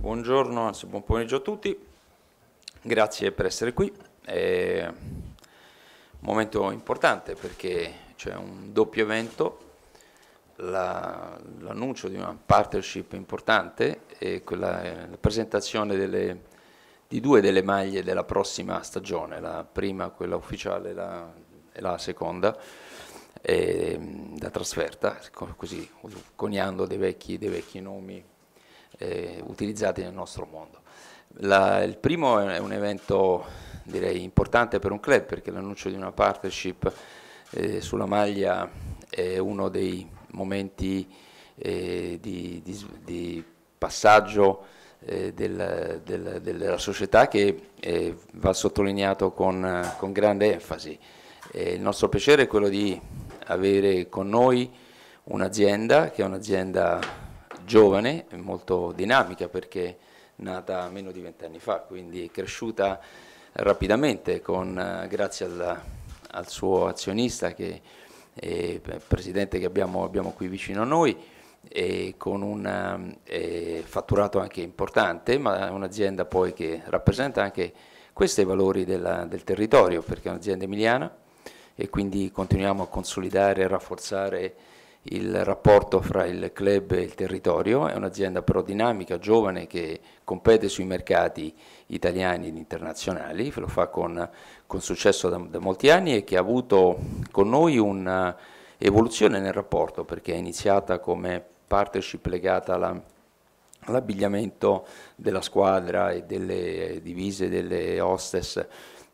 Buongiorno, anzi buon pomeriggio a tutti, grazie per essere qui. È un momento importante perché c'è un doppio evento, l'annuncio la, di una partnership importante e quella, la presentazione delle, di due delle maglie della prossima stagione, la prima quella ufficiale la, e la seconda e, ehm, da trasferta, così coniando dei vecchi, dei vecchi nomi eh, utilizzati nel nostro mondo. La, il primo è un evento direi importante per un club perché l'annuncio di una partnership eh, sulla maglia è uno dei momenti eh, di, di, di, passaggio eh, del, del, della società che eh, va sottolineato con, con grande enfasi. Eh, il nostro piacere è quello di avere con noi un'azienda che è un'azienda giovane, molto dinamica perché nata meno di vent'anni fa, quindi cresciuta rapidamente con, grazie al, al, suo azionista, che, eh, presidente che abbiamo, abbiamo qui vicino a noi, e con un fatturato anche importante, ma un'azienda poi che rappresenta anche questi valori della, del territorio, perché è un'azienda emiliana e quindi continuiamo a consolidare e rafforzare il rapporto fra il club e il territorio, è un'azienda però dinamica, giovane, che compete sui mercati italiani ed internazionali, lo fa con, con successo da, da, molti anni e che ha avuto con noi un'evoluzione nel rapporto, perché è iniziata come partnership legata alla all'abbigliamento della squadra e delle divise delle hostess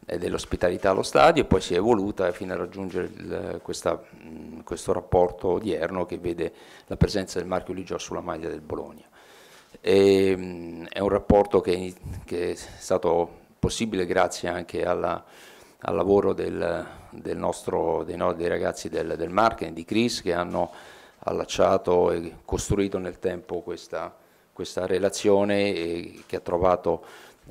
eh, dell'ospitalità allo stadio e poi si è evoluta fino a raggiungere il, questa, questo rapporto odierno che vede la presenza del marchio Ligio sulla maglia del Bologna. E, è un rapporto che, che, è stato possibile grazie anche alla, al lavoro del, del nostro, dei, no, dei, ragazzi del, del marketing, di Chris, che hanno allacciato e costruito nel tempo questa, questa relazione che ha trovato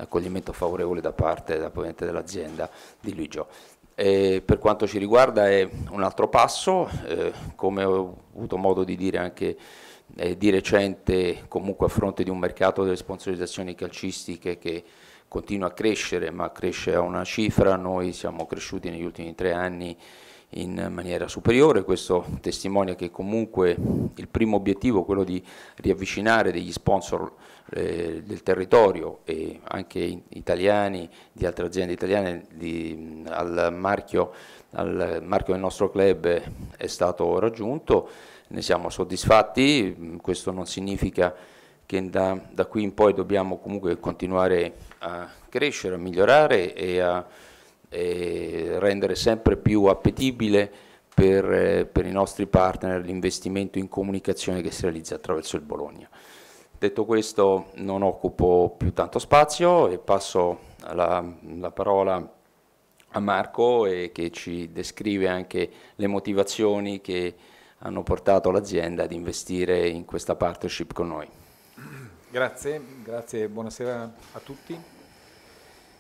accoglimento favorevole da parte dell'azienda di Luigio. E per quanto ci riguarda è un altro passo, eh, come ho avuto modo di dire anche eh, di recente, comunque a fronte di un mercato delle sponsorizzazioni calcistiche che continua a crescere, ma cresce a una cifra, noi siamo cresciuti negli ultimi tre anni in maniera superiore, questo testimonia che comunque il primo obiettivo, quello di riavvicinare degli sponsor eh, del territorio e anche italiani di altre aziende italiane di, al, marchio, al, marchio, del nostro club è stato raggiunto, ne siamo soddisfatti, questo non significa che da, da qui in poi dobbiamo comunque continuare a crescere, a migliorare e a e rendere sempre più appetibile per, eh, per, i nostri partner l'investimento in comunicazione che si realizza attraverso il Bologna. Detto questo non occupo più tanto spazio e passo la, la parola a Marco eh, che ci descrive anche le motivazioni che hanno portato l'azienda ad investire in questa partnership con noi. Grazie, grazie, buonasera a tutti.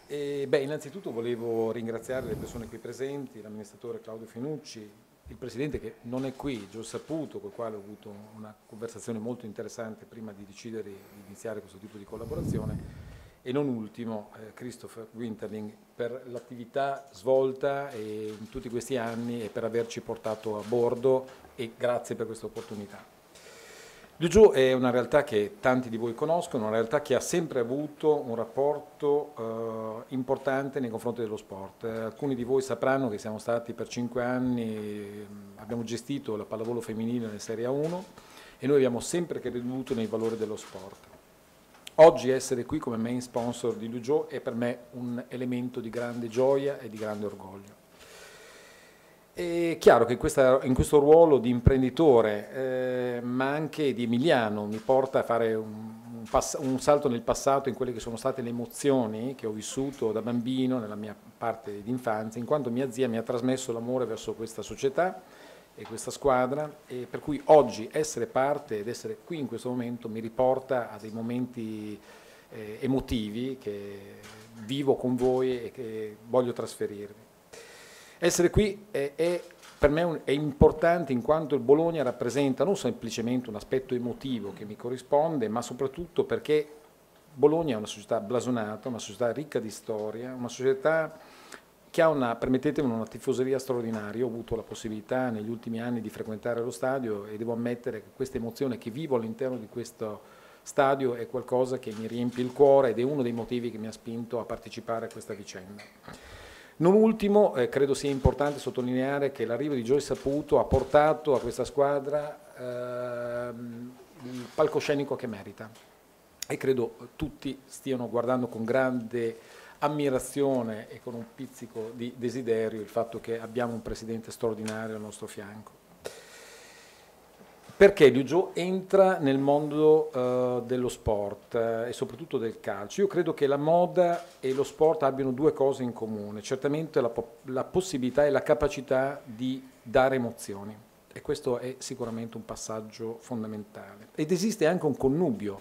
E, beh, innanzitutto volevo ringraziare le persone qui presenti, l'amministratore Claudio Finucci, il Presidente che non è qui, Gio Saputo, con il quale ho avuto una conversazione molto interessante prima di decidere di iniziare questo tipo di collaborazione, e non ultimo eh, Christopher Winterling per l'attività svolta eh, in tutti questi anni e per averci portato a bordo e grazie per questa opportunità. Liugiù è una realtà che tanti di voi conoscono, una realtà che ha sempre avuto un rapporto eh, importante nei confronti dello sport. Eh, alcuni di voi sapranno che siamo stati per cinque anni, mm, abbiamo gestito la pallavolo femminile nella Serie 1 e noi abbiamo sempre creduto nei valori dello sport. Oggi essere qui come main sponsor di Lujo è per me un elemento di grande gioia e di grande orgoglio. È chiaro che in, questa, in questo ruolo di imprenditore, eh, ma anche di Emiliano, mi porta a fare un, un salto nel passato in quelle che sono state le emozioni che ho vissuto da bambino nella mia parte d'infanzia, in quanto mia zia mi ha trasmesso l'amore verso questa società e questa squadra, e per cui oggi essere parte ed essere qui in questo momento mi riporta a dei momenti eh, emotivi che vivo con voi e che voglio trasferirvi. Essere qui è, è per me un, è importante in quanto il Bologna rappresenta non semplicemente un aspetto emotivo che mi corrisponde, ma soprattutto perché Bologna è una società blasonata, una società ricca di storia, una società che ha una, permettetemi, una tifoseria straordinaria. ho avuto la possibilità negli ultimi anni di frequentare lo stadio e devo ammettere che questa emozione che vivo all'interno di questo stadio è qualcosa che mi riempie il cuore ed è uno dei motivi che mi ha spinto a partecipare a questa vicenda. Non ultimo, eh, credo sia importante sottolineare che l'arrivo di Gioia Saputo ha portato a questa squadra eh, il palcoscenico che merita e credo tutti stiano guardando con grande ammirazione e con un pizzico di desiderio il fatto che abbiamo un presidente straordinario al nostro fianco. Perché Liugio entra nel mondo eh, dello sport eh, e soprattutto del calcio? Io credo che la moda e lo sport abbiano due cose in comune, certamente la, po- la possibilità e la capacità di dare emozioni e questo è sicuramente un passaggio fondamentale. Ed esiste anche un connubio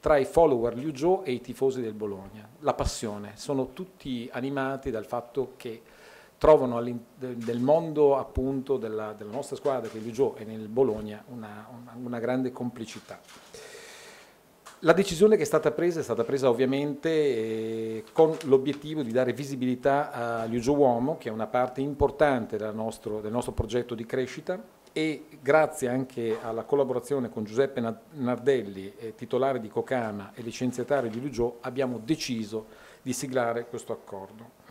tra i follower Liugio e i tifosi del Bologna, la passione, sono tutti animati dal fatto che trovano nel mondo appunto della, della, nostra squadra, che è Ligio, e nel Bologna una, una, una grande complicità. La decisione che è stata presa è stata presa ovviamente eh, con l'obiettivo di dare visibilità a Liugio Uomo, che è una parte importante nostro, del nostro progetto di crescita e grazie anche alla collaborazione con Giuseppe Nardelli, eh, titolare di Cocama e licenziatario di Liugio, abbiamo deciso di siglare questo accordo.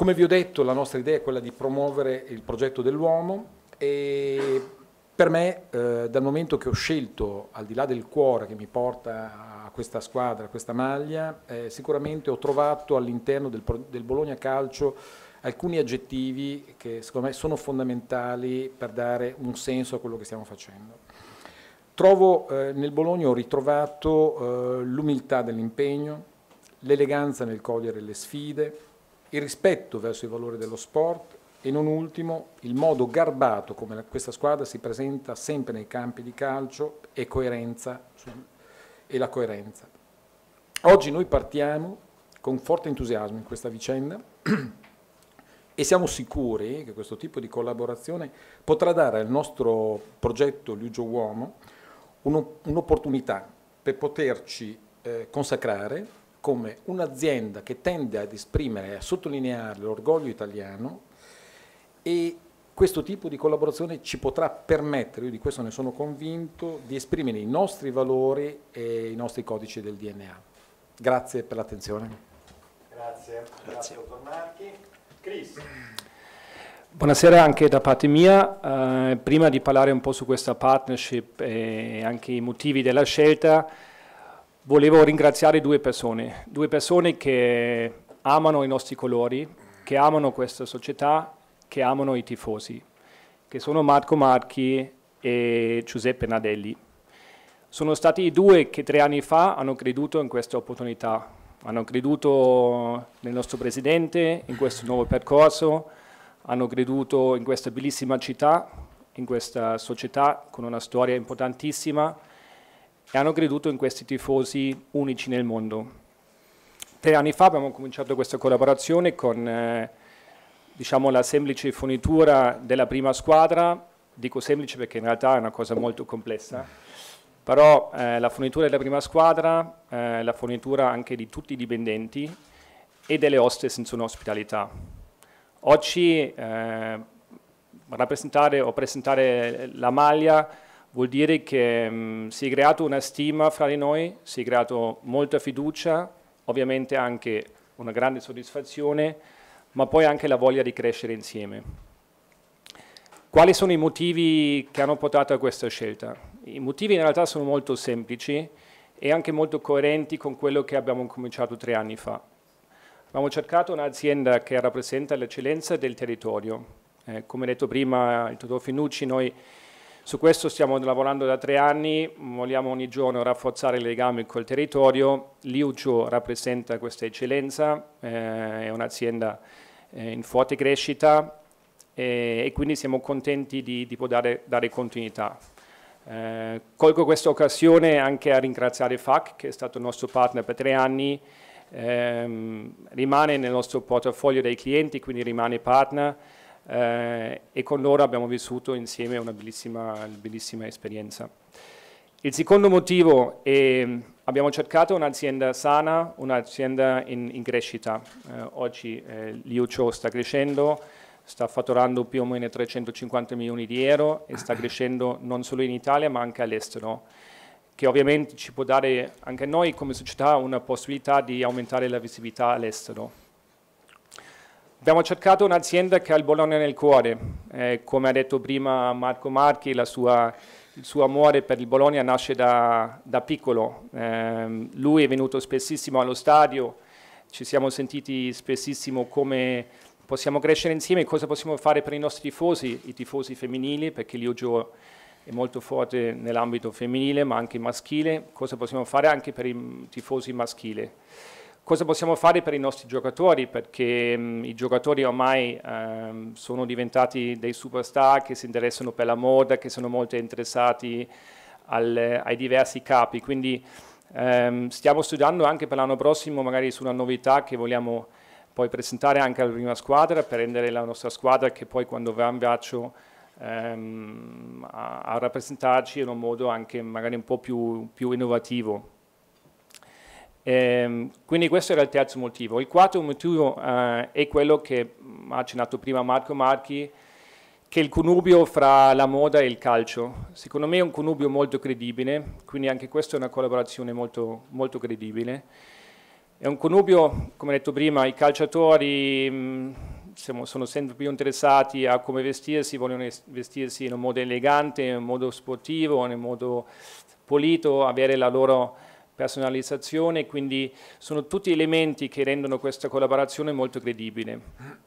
Come vi ho detto, la nostra idea è quella di promuovere il progetto dell'uomo e per me, eh, dal momento che ho scelto, al di là del cuore che mi porta a questa squadra, a questa maglia, eh, sicuramente ho trovato all'interno del, del, Bologna Calcio alcuni aggettivi che secondo me sono fondamentali per dare un senso a quello che stiamo facendo. Trovo eh, nel Bologna, ho ritrovato eh, l'umiltà dell'impegno, l'eleganza nel cogliere le sfide, il rispetto verso i valori dello sport e non ultimo il modo garbato come questa squadra si presenta sempre nei campi di calcio e, coerenza, e la coerenza. Oggi noi partiamo con forte entusiasmo in questa vicenda e siamo sicuri che questo tipo di collaborazione potrà dare al nostro progetto Liugio Uomo un'opportunità per poterci eh, consacrare come un'azienda che tende ad esprimere e a sottolineare l'orgoglio italiano e questo tipo di collaborazione ci potrà permettere, io di questo ne sono convinto, di esprimere i nostri valori e i nostri codici del DNA. Grazie per l'attenzione. Grazie, grazie dottor Marchi. Chris. Buonasera anche da parte mia. Eh, prima di parlare un po' su questa partnership e anche i motivi della scelta, volevo ringraziare due persone, due persone che amano i nostri colori, che amano questa società, che amano i tifosi, che sono Marco Marchi e Giuseppe Nadelli. Sono stati i due che tre anni fa hanno creduto in questa opportunità, hanno creduto nel nostro presidente, in questo nuovo percorso, hanno creduto in questa bellissima città, in questa società con una storia importantissima e hanno creduto in questi tifosi unici nel mondo. Tre anni fa abbiamo cominciato questa collaborazione con eh, diciamo, la semplice fornitura della prima squadra, dico semplice perché in realtà è una cosa molto complessa, però eh, la fornitura della prima squadra, eh, la fornitura anche di tutti i dipendenti e delle oste senza zona ospitalità. Oggi eh, rappresentare o presentare la maglia vuol dire che mh, mm, si è creata una stima fra di noi, si è creata molta fiducia, ovviamente anche una grande soddisfazione, ma poi anche la voglia di crescere insieme. Quali sono i motivi che hanno portato a questa scelta? I motivi in realtà sono molto semplici e anche molto coerenti con quello che abbiamo cominciato tre anni fa. Abbiamo cercato un'azienda che rappresenta l'eccellenza del territorio. Eh, come detto prima, il dottor Finucci, noi su questo stiamo lavorando da tre anni, vogliamo ogni giorno rafforzare il legame col territorio. Liuccio rappresenta questa eccellenza, eh, è un'azienda eh, in forte crescita eh, e quindi siamo contenti di, di poter dare, dare continuità. Eh, colgo questa occasione anche a ringraziare FAC, che è stato il nostro partner per tre anni, ehm, rimane nel nostro portafoglio dei clienti, quindi rimane partner eh, e con loro abbiamo vissuto insieme una bellissima, bellissima esperienza. Il secondo motivo è abbiamo cercato un'azienda sana, un'azienda in, in crescita. Eh, oggi eh, l'IUCIO sta crescendo, sta fatturando più o meno 350 milioni di euro e sta crescendo non solo in Italia ma anche all'estero, che ovviamente ci può dare anche a noi come società una possibilità di aumentare la visibilità all'estero. Abbiamo cercato un'azienda che ha il Bologna nel cuore, eh, come ha detto prima Marco Marchi, sua, il suo amore per il Bologna nasce da, da piccolo. Eh, lui è venuto spessissimo allo stadio, ci siamo sentiti spessissimo come possiamo crescere insieme, cosa possiamo fare per i nostri tifosi, i tifosi femminili, perché l'Iugio è molto forte nell'ambito femminile ma anche maschile, cosa possiamo fare anche per i tifosi maschili cosa possiamo fare per i nostri giocatori? Perché mh, mm, i giocatori ormai ehm, sono diventati dei superstar che si interessano per la moda, che sono molto interessati al, ai diversi capi, quindi ehm, stiamo studiando anche per l'anno prossimo magari su una novità che vogliamo poi presentare anche alla prima squadra per rendere la nostra squadra che poi quando va in viaggio ehm, a, a, rappresentarci in un modo anche magari un po' più, più innovativo. Ehm, quindi questo era il terzo motivo. Il quarto motivo eh, è quello che ha accennato prima Marco Marchi, che è il connubio fra la moda e il calcio. Secondo me è un connubio molto credibile, quindi anche questa è una collaborazione molto, molto credibile. È un connubio, come detto prima, i calciatori mh, mm, siamo, sono sempre più interessati a come vestirsi, vogliono vestirsi in un modo elegante, in un modo sportivo, in un modo pulito, avere la loro personalizzazione, quindi sono tutti elementi che rendono questa collaborazione molto credibile.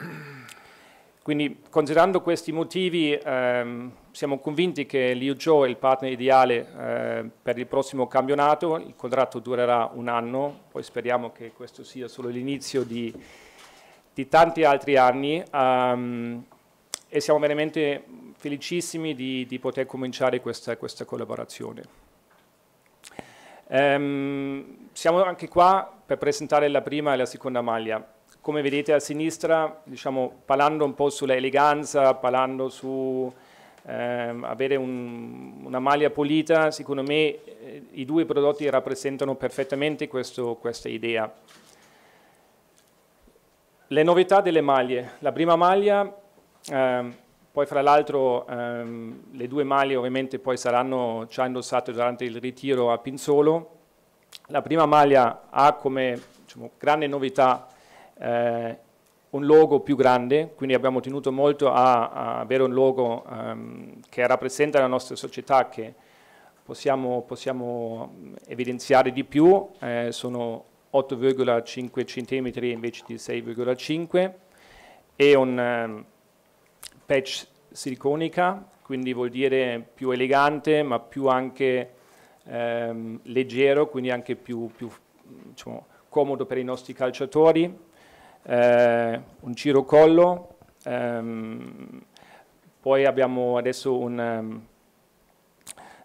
Quindi considerando questi motivi ehm, siamo convinti che l'IUJO è il partner ideale eh, per il prossimo campionato, il contratto durerà un anno, poi speriamo che questo sia solo l'inizio di, di, tanti altri anni ehm, e siamo veramente felicissimi di, di poter cominciare questa, questa collaborazione. Ehm, siamo anche qua per presentare la prima e la seconda maglia. Come vedete a sinistra, diciamo, parlando un po' sull'eleganza, parlando su ehm, avere un, una maglia pulita, secondo me eh, i due prodotti rappresentano perfettamente questo, questa idea. Le novità delle maglie. La prima maglia ehm, poi fra l'altro ehm, le due maglie ovviamente poi saranno già indossate durante il ritiro a Pinzolo. La prima maglia ha come diciamo, grande novità eh, un logo più grande, quindi abbiamo tenuto molto a, a avere un logo ehm, che rappresenta la nostra società, che possiamo, possiamo evidenziare di più, eh, sono 8,5 cm invece di 6,5 e un... Ehm, patch siliconica, quindi vuol dire più elegante ma più anche ehm, leggero, quindi anche più, più diciamo, comodo per i nostri calciatori, eh, un girocollo, ehm, poi abbiamo adesso un,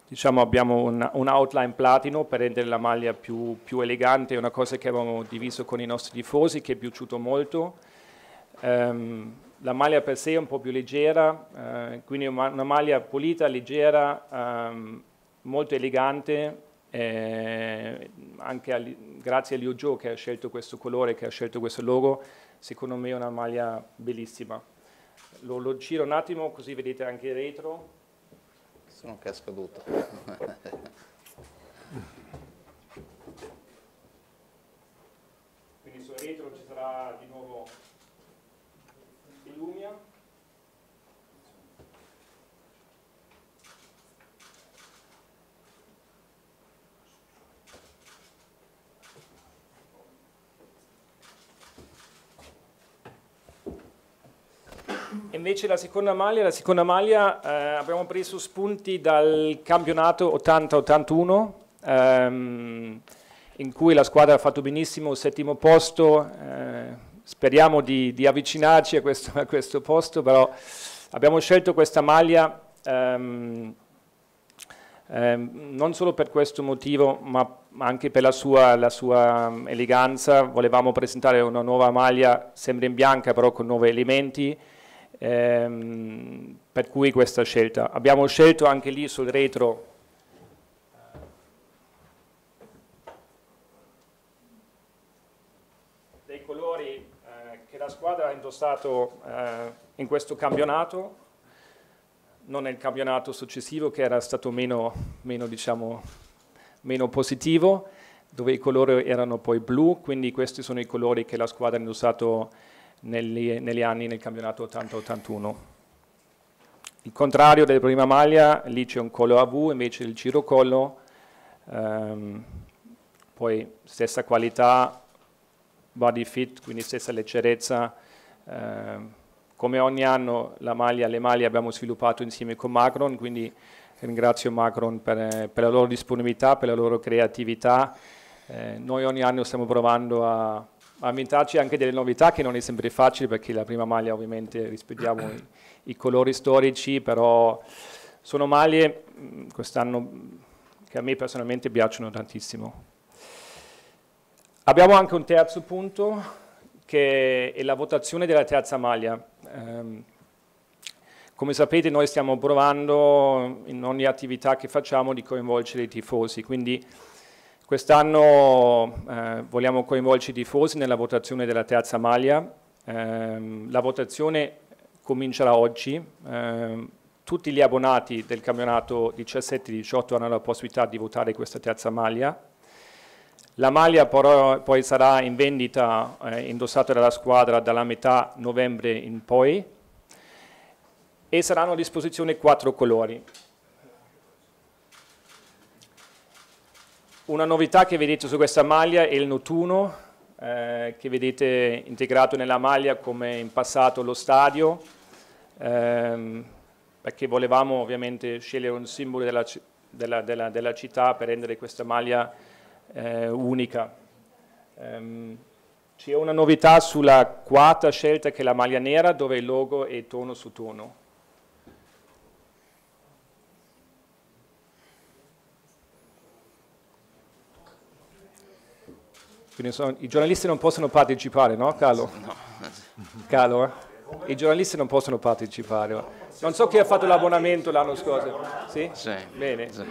diciamo abbiamo un, un, outline platino per rendere la maglia più, più elegante, una cosa che abbiamo diviso con i nostri tifosi che è piaciuto molto. Um, la maglia per sé è un po' più leggera, eh, quindi una, una, maglia pulita, leggera, ehm, molto elegante, eh, anche a, grazie a Liu Zhou che ha scelto questo colore, che ha scelto questo logo, secondo me è una maglia bellissima. Lo, lo giro un attimo così vedete anche il retro. Sono che è scaduto. quindi sul retro ci sarà di nuovo Dumia Invece la seconda maglia, la seconda maglia eh, abbiamo preso spunti dal campionato 80-81 ehm, in cui la squadra ha fatto benissimo, il settimo posto, eh, speriamo di, di avvicinarci a questo, a questo, posto, però abbiamo scelto questa maglia ehm, ehm, non solo per questo motivo, ma anche per la sua, la sua, mm, eleganza. Volevamo presentare una nuova maglia, sempre in bianca, però con nuovi elementi, ehm, per cui questa scelta. Abbiamo scelto anche lì sul retro squadra ha indossato eh, in questo campionato, non nel campionato successivo che era stato meno, meno, diciamo, meno positivo, dove i colori erano poi blu, quindi questi sono i colori che la squadra ha indossato negli, negli anni nel campionato 80-81. Il contrario della prima maglia, lì c'è un collo a V invece il girocollo, ehm, poi stessa qualità body fit, quindi stessa leggerezza. Eh, come ogni anno la maglia, le maglie abbiamo sviluppato insieme con Macron, quindi ringrazio Macron per, per la loro disponibilità, per la loro creatività. Eh, noi ogni anno stiamo provando a, inventarci anche delle novità che non è sempre facile perché la prima maglia ovviamente rispettiamo i, i colori storici, però sono maglie mm, quest'anno che a me personalmente piacciono tantissimo. Abbiamo anche un terzo punto che è la votazione della terza maglia. Eh, come sapete noi stiamo provando in ogni attività che facciamo di coinvolgere i tifosi, quindi quest'anno eh, vogliamo coinvolgere i tifosi nella votazione della terza maglia. Eh, la votazione comincerà oggi, ehm, tutti gli abbonati del campionato 17-18 hanno la possibilità di votare questa terza maglia la maglia però poi sarà in vendita eh, indossata dalla squadra dalla metà novembre in poi e saranno a disposizione quattro colori. Una novità che vedete su questa maglia è il nottuno, eh, che vedete integrato nella maglia come in passato lo stadio, ehm, perché volevamo ovviamente scegliere un simbolo della, della, della, della città per rendere questa maglia eh, unica. Um, c'è una novità sulla quarta scelta che è la maglia nera dove il logo è tono su tono. Quindi sono, I giornalisti non possono partecipare, no Carlo? No. Calo, eh? I giornalisti non possono partecipare. Non so chi ha fatto l'abbonamento l'anno scorso. Sì? Sì. Bene. Sì.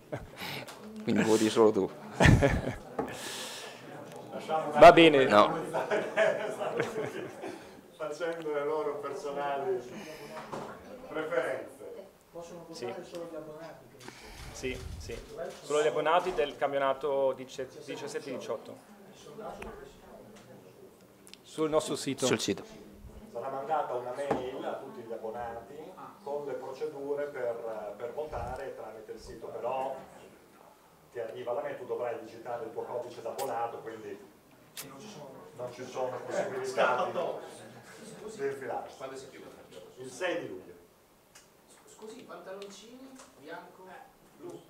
quindi voti solo tu. Va bene. No. Facendo le loro personali preferenze. Possono votare solo gli abbonati? Sì, sì, solo gli abbonati del campionato 17-18. Sul nostro sito. Sul sito. Sarà mandata una mail a tutti gli abbonati ah. con le procedure per, per votare tramite il sito, però che arriva da me tu dovrai digitare il tuo codice d'abbonato, quindi non ci sono, non ci sono possibilità di infilarsi. Il 6 di luglio. Scusi, pantaloncini, bianco, eh. blu.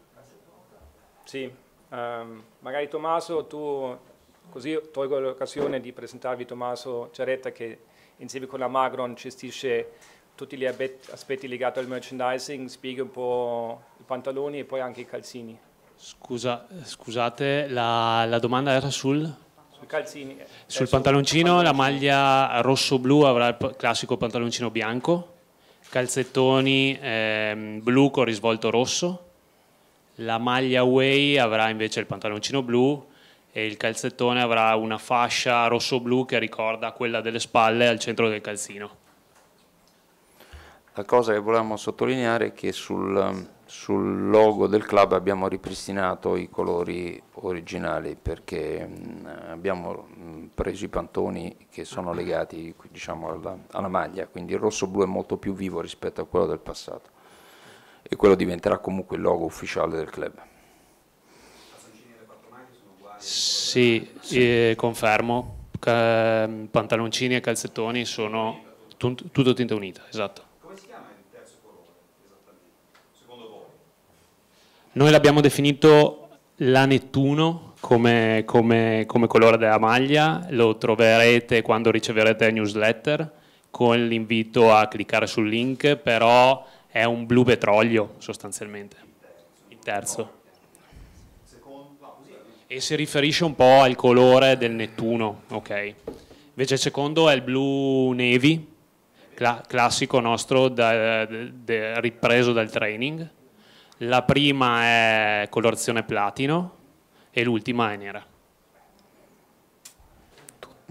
Sì, um, magari Tommaso tu, così tolgo l'occasione di presentarvi Tommaso Ceretta che insieme con la Magron gestisce tutti gli aspetti legati al merchandising, spiega un po' i pantaloni e poi anche i calzini. Scusa, scusate, la, la, domanda era sul... Sui calzini. Eh. Sul eh, pantaloncino, la maglia rosso-blu avrà il classico pantaloncino bianco, calzettoni eh, blu con risvolto rosso, la maglia away avrà invece il pantaloncino blu e il calzettone avrà una fascia rosso-blu che ricorda quella delle spalle al centro del calzino. La cosa che volevamo sottolineare è che sul, sul logo del club abbiamo ripristinato i colori originali perché abbiamo preso i pantoni che sono legati diciamo, alla, alla maglia, quindi il rosso-blu è molto più vivo rispetto a quello del passato e quello diventerà comunque il logo ufficiale del club. Sì, sì. Eh, confermo, pantaloncini e calzettoni sono tutto tinta unita, esatto. Noi l'abbiamo definito la Nettuno come, come, come colore della maglia, lo troverete quando riceverete la newsletter con l'invito a cliccare sul link, però è un blu petrolio sostanzialmente, il terzo. E si riferisce un po' al colore del Nettuno, ok. Invece il secondo è il blu navy, cla classico nostro, da, de, de, ripreso dal training la prima è colorazione platino e l'ultima è nera.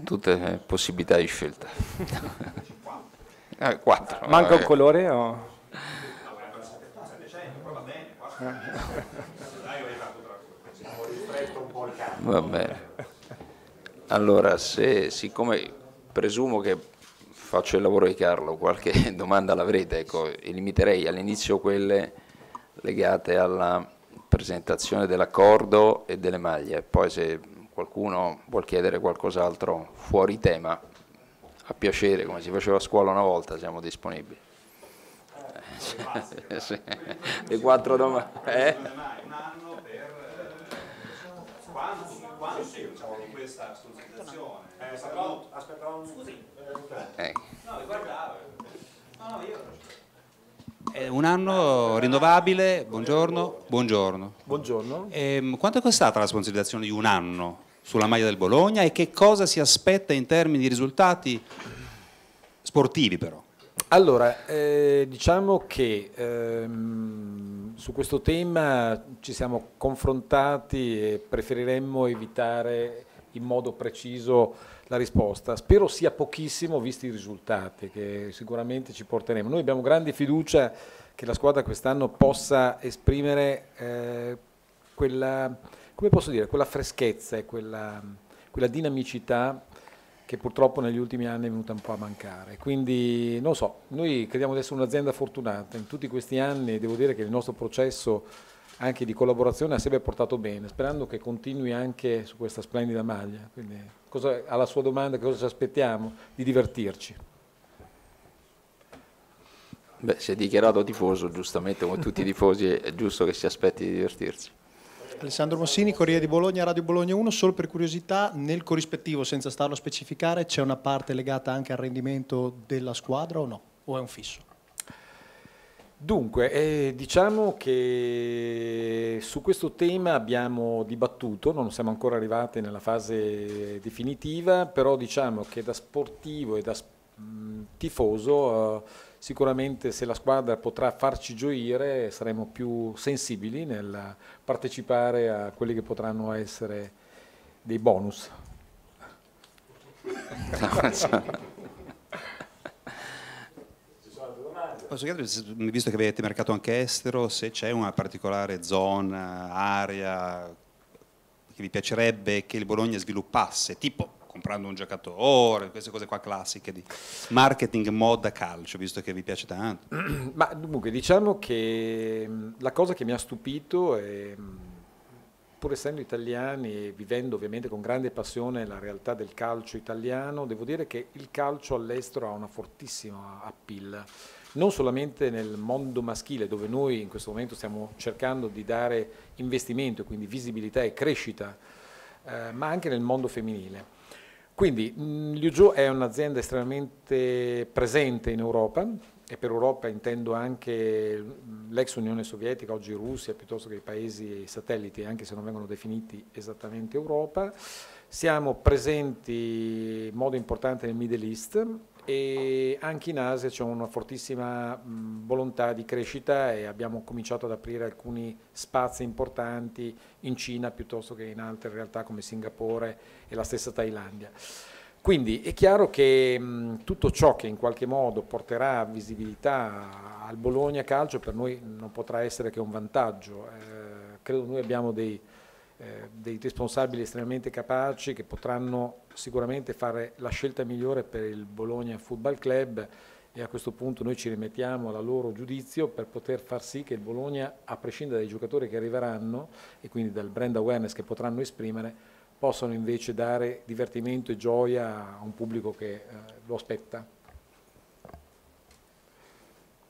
Tutte le possibilità di scelta. eh, quattro. Manca un colore o... Va bene. Allora, se, siccome presumo che faccio il lavoro di Carlo, qualche domanda l'avrete, ecco, limiterei all'inizio quelle legate alla presentazione dell'accordo e delle maglie, poi se qualcuno vuol chiedere qualcos'altro fuori tema, a piacere, come si faceva a scuola una volta, siamo disponibili. Eh, sì. Le quattro domande. Eh? Un anno per quanti, quanti diciamo, di questa sollecitazione? Eh, aspettavo un... Scusi. Eh, no, mi guardavo. No, no, io un anno rinnovabile, buongiorno, buongiorno. Buongiorno. Ehm, quanto è costata la sponsorizzazione di un anno sulla maglia del Bologna e che cosa si aspetta in termini di risultati sportivi però? Allora, eh, diciamo che ehm, su questo tema ci siamo confrontati e preferiremmo evitare in modo preciso la risposta. Spero sia pochissimo visti i risultati che sicuramente ci porteremo. Noi abbiamo grande fiducia che la squadra quest'anno possa esprimere eh, quella, dire, quella, freschezza e quella, quella dinamicità che purtroppo negli ultimi anni è venuta un po' a mancare. Quindi non so, noi crediamo di essere un'azienda fortunata. In tutti questi anni devo dire che il nostro processo anche di collaborazione ha sempre portato bene, sperando che continui anche su questa splendida maglia. Quindi cosa, alla sua domanda cosa ci aspettiamo, di divertirci. Beh, si è dichiarato tifoso, giustamente, come tutti i tifosi, è giusto che si aspetti di divertirsi. Alessandro Mossini, Corriere di Bologna, Radio Bologna 1. Solo per curiosità, nel corrispettivo, senza starlo a specificare, c'è una parte legata anche al rendimento della squadra o no? O è un fisso? Dunque, eh, diciamo che su questo tema abbiamo dibattuto, non siamo ancora arrivati nella fase definitiva, però diciamo che da sportivo e da mh, mm, tifoso eh, sicuramente se la squadra potrà farci gioire saremo più sensibili nel partecipare a quelli che potranno essere dei bonus. Cioè, Posso chiedere, visto che avete mercato anche estero, se c'è una particolare zona, area che vi piacerebbe che il Bologna sviluppasse, tipo comprando un giocatore, queste cose qua classiche di marketing, moda, calcio, visto che vi piace tanto. Ma dunque, diciamo che mm, la cosa che mi ha stupito è mm, pur essendo italiani e vivendo ovviamente con grande passione la realtà del calcio italiano, devo dire che il calcio all'estero ha una fortissima appeal non solamente nel mondo maschile dove noi in questo momento stiamo cercando di dare investimento, quindi visibilità e crescita, eh, ma anche nel mondo femminile. Quindi mm, Liu Liuzhou è un'azienda estremamente presente in Europa e per Europa intendo anche l'ex Unione Sovietica, oggi Russia, piuttosto che i paesi satelliti, anche se non vengono definiti esattamente Europa. Siamo presenti in modo importante nel Middle East, e anche in Asia c'è una fortissima mh, volontà di crescita e abbiamo cominciato ad aprire alcuni spazi importanti in Cina piuttosto che in altre realtà come Singapore e la stessa Thailandia. Quindi è chiaro che mh, tutto ciò che in qualche modo porterà visibilità al Bologna Calcio per noi non potrà essere che un vantaggio. Eh, credo noi abbiamo dei, eh, dei responsabili estremamente capaci che potranno sicuramente fare la scelta migliore per il Bologna Football Club e a questo punto noi ci rimettiamo alla loro giudizio per poter far sì che il Bologna, a prescindere dai giocatori che arriveranno e quindi dal brand awareness che potranno esprimere, possano invece dare divertimento e gioia a un pubblico che eh, lo aspetta.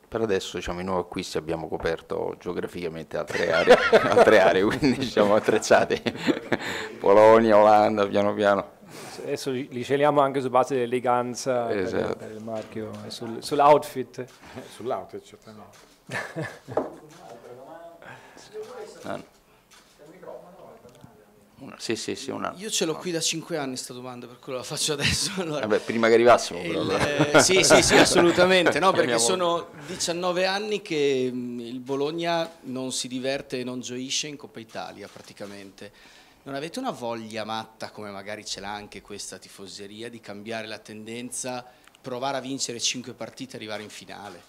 Per adesso diciamo, i nuovi acquisti abbiamo coperto geograficamente altre aree, altre aree quindi siamo attrezzati. Polonia, Olanda, piano piano. Adesso li celiamo anche su base dell'eleganza esatto. per, per, il marchio, sul, sull'outfit. Eh, sull'outfit, certamente. No. Ah, una, sì, sì, sì, una, Io ce l'ho no. qui da cinque anni questa domanda, per quello la faccio adesso. Allora, Vabbè, prima che arrivassimo il, però. Eh, sì, sì, sì, assolutamente, no, perché sono 19 anni che mm, il Bologna non si diverte e non gioisce in Coppa Italia praticamente. Non avete una voglia matta, come magari ce l'ha anche questa tifoseria, di cambiare la tendenza, provare a vincere cinque partite e arrivare in finale?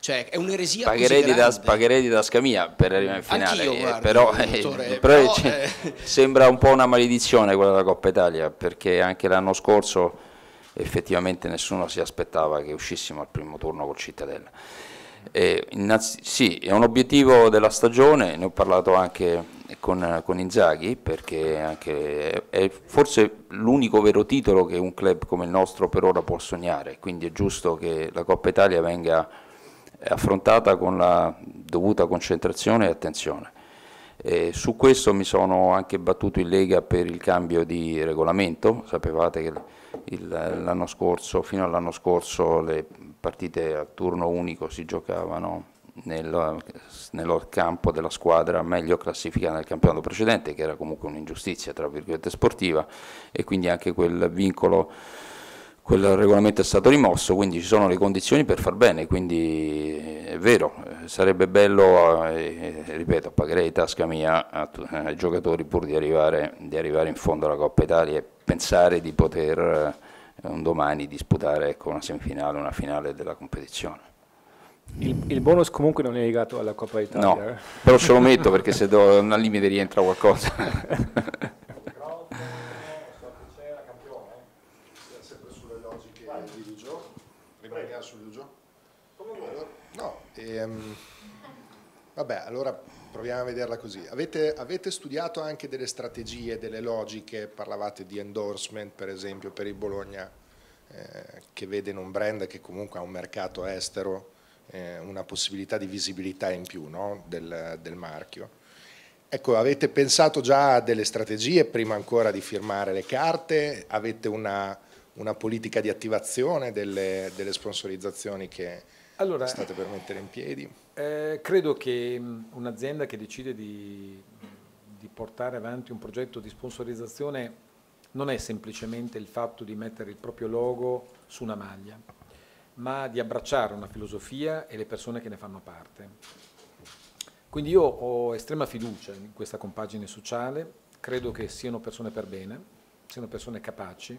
Cioè, è un'eresia pagherei di, das, pagherei di tasca per arrivare in finale, eh, guarda, però, eh, però cioè, eh. sembra un po' una maledizione quella della Coppa Italia, perché anche l'anno scorso effettivamente nessuno si aspettava che uscissimo al primo turno col Cittadella. Eh, innanzi, sì, è un obiettivo della stagione, ne ho parlato anche con, con Inzaghi, perché è forse l'unico vero titolo che un club come il nostro per ora può sognare, quindi è giusto che la Coppa Italia venga affrontata con la dovuta concentrazione e attenzione. Eh, su questo mi sono anche battuto in Lega per il cambio di regolamento, sapevate che scorso, fino all'anno scorso le partite a turno unico si giocavano nel, nello campo della squadra meglio classificata nel campionato precedente, che era comunque un'ingiustizia tra virgolette sportiva e quindi anche quel vincolo quel regolamento è stato rimosso, quindi ci sono le condizioni per far bene, quindi eh, è vero, eh, sarebbe bello, eh, ripeto, pagherei tasca mia ai giocatori pur di arrivare, di arrivare, in fondo alla Coppa Italia e pensare di poter un domani disputare ecco, una semifinale, una finale della competizione. Il, il, bonus comunque non è legato alla Coppa Italia. No, eh? però ce lo metto perché se do una limite rientra qualcosa. E, ehm, vabbè, allora proviamo a vederla così. Avete, avete, studiato anche delle strategie, delle logiche, parlavate di endorsement per esempio per il Bologna, eh, che vede in un brand che comunque ha un mercato estero eh, una possibilità di visibilità in più no? del, del marchio. Ecco, avete pensato già a delle strategie prima ancora di firmare le carte? Avete una, una politica di attivazione delle, delle sponsorizzazioni che, allora, state per mettere in piedi? Eh, credo che mm, un'azienda che decide di, di, portare avanti un progetto di sponsorizzazione non è semplicemente il fatto di mettere il proprio logo su una maglia, ma di abbracciare una filosofia e le persone che ne fanno parte. Quindi io ho estrema fiducia in questa compagine sociale, credo che siano persone per bene, siano persone capaci,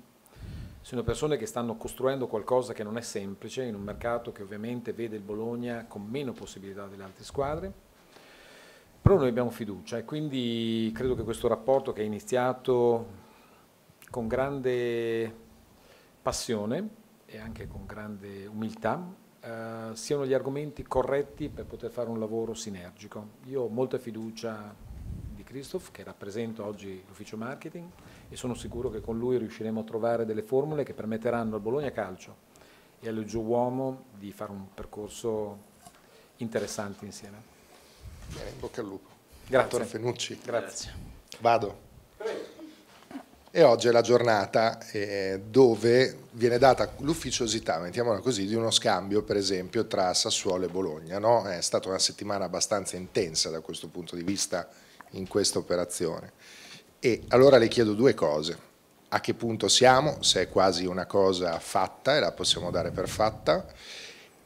sono persone che stanno costruendo qualcosa che non è semplice in un mercato che ovviamente vede il Bologna con meno possibilità delle altre squadre. Però noi abbiamo fiducia e quindi credo che questo rapporto che è iniziato con grande passione e anche con grande umiltà eh, siano gli argomenti corretti per poter fare un lavoro sinergico. Io ho molta fiducia di Christoph che rappresento oggi l'ufficio marketing e sono sicuro che con lui riusciremo a trovare delle formule che permetteranno al Bologna Calcio e allo Gio Uomo di fare un percorso interessante insieme. Bene, bocca al lupo. Grazie. Fenucci. Grazie. Vado. E oggi è la giornata eh, dove viene data l'ufficiosità, mettiamola così, di uno scambio per esempio tra Sassuolo e Bologna. No? È stata una settimana abbastanza intensa da questo punto di vista in questa operazione. E allora le chiedo due cose. A che punto siamo, se è quasi una cosa fatta e la possiamo dare per fatta,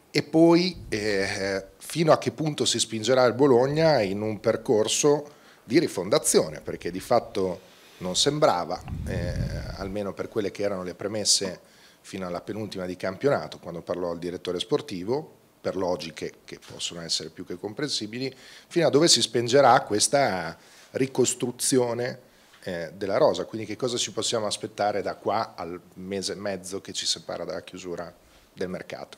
e poi eh, eh, fino a che punto si spingerà il Bologna in un percorso di rifondazione, perché di fatto non sembrava, eh, almeno per quelle che erano le premesse fino alla penultima di campionato, quando parlò il direttore sportivo, per logiche che possono essere più che comprensibili, fino a dove si spingerà questa ricostruzione eh, della rosa, quindi che cosa ci possiamo aspettare da qua al mese e mezzo che ci separa dalla chiusura del mercato?